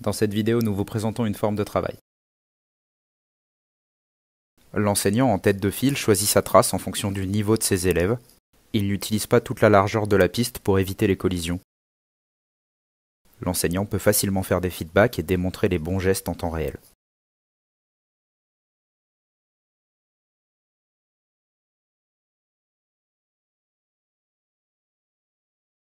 Dans cette vidéo, nous vous présentons une forme de travail. L'enseignant en tête de file choisit sa trace en fonction du niveau de ses élèves. Il n'utilise pas toute la largeur de la piste pour éviter les collisions. L'enseignant peut facilement faire des feedbacks et démontrer les bons gestes en temps réel.